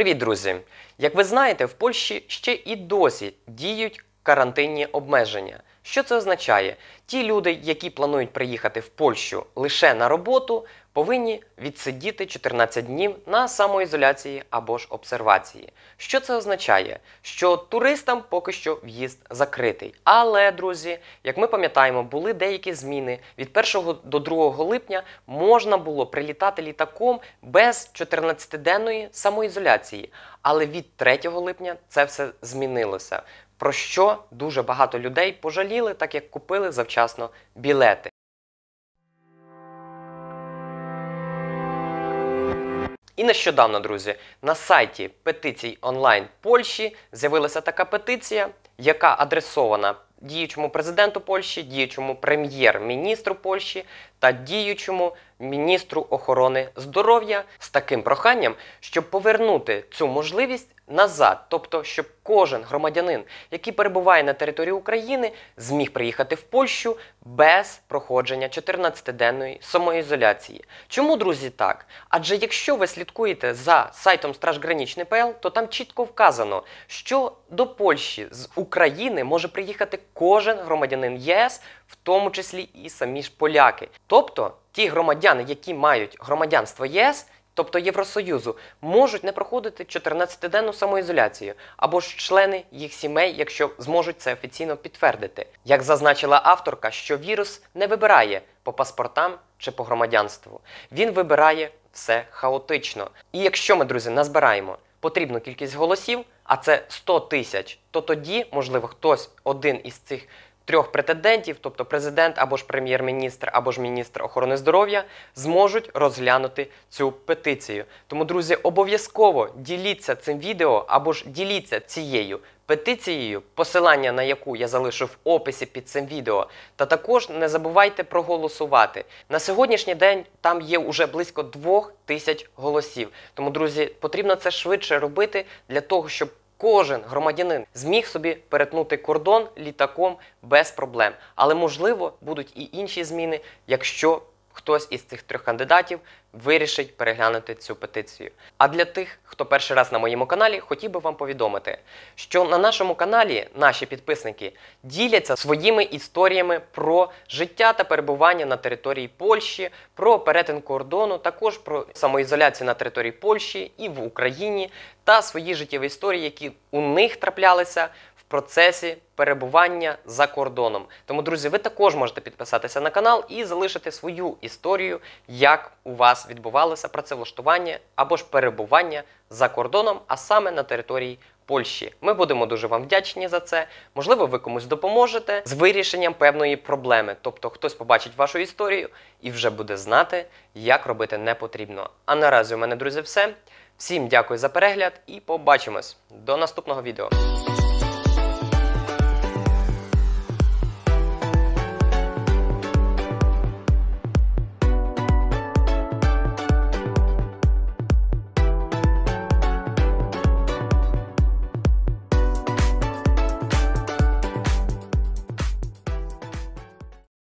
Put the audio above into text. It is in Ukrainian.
Привіт, друзі! Як ви знаєте, в Польщі ще і досі діють карантинні обмеження. Що це означає? Ті люди, які планують приїхати в Польщу лише на роботу, повинні відсидіти 14 днів на самоізоляції або ж обсервації. Що це означає? Що туристам поки що в'їзд закритий. Але, друзі, як ми пам'ятаємо, були деякі зміни. Від 1 до 2 липня можна було прилітати літаком без 14-денної самоізоляції. Але від 3 липня це все змінилося. Про що дуже багато людей пожаліли, так як купили завчасно білети. І нещодавно, друзі, на сайті петицій онлайн Польщі з'явилася така петиція, яка адресована діючому президенту Польщі, діючому прем'єр-міністру Польщі та діючому міністру охорони здоров'я з таким проханням, щоб повернути цю можливість назад, тобто, щоб кожен громадянин, який перебуває на території України, зміг приїхати в Польщу без проходження 14-денної самоізоляції. Чому друзі так? Адже якщо ви слідкуєте за сайтом Стражгранічний.пл, то там чітко вказано, що до Польщі з України може приїхати кожен громадянин ЄС, в тому числі і самі ж поляки. Тобто ті громадяни, які мають громадянство ЄС, тобто Євросоюзу, можуть не проходити 14-денну самоізоляцію або ж члени їх сімей, якщо зможуть це офіційно підтвердити. Як зазначила авторка, що вірус не вибирає по паспортам чи по громадянству, він вибирає все хаотично. І якщо ми, друзі, назбираємо потрібну кількість голосів, а це 100 тисяч, то тоді, можливо, хтось один із цих трьох претендентів, тобто президент або ж прем'єр-міністр, або ж міністр охорони здоров'я, зможуть розглянути цю петицію. Тому, друзі, обов'язково діліться цим відео або ж діліться цією. Петицією, посилання на яку я залишу в описі під цим відео, та також не забувайте проголосувати. На сьогоднішній день там є уже близько двох тисяч голосів. Тому, друзі, потрібно це швидше робити для того, щоб кожен громадянин зміг собі перетнути кордон літаком без проблем. Але можливо будуть і інші зміни, якщо хтось із цих трьох кандидатів вирішить переглянути цю петицію. А для тих, хто перший раз на моєму каналі, хотів би вам повідомити, що на нашому каналі наші підписники діляться своїми історіями про життя та перебування на території Польщі, про перетин кордону, також про самоізоляцію на території Польщі і в Україні та свої життєві історії, які у них траплялися процесі перебування за кордоном. Тому, друзі, ви також можете підписатися на канал і залишити свою історію, як у вас відбувалося працевлаштування або ж перебування за кордоном, а саме на території. Польщі, ми будемо дуже вам вдячні за це. Можливо, ви комусь допоможете з вирішенням певної проблеми. Тобто, хтось побачить вашу історію і вже буде знати, як робити не потрібно. А наразі у мене, друзі, все. Всім дякую за перегляд і побачимось до наступного відео.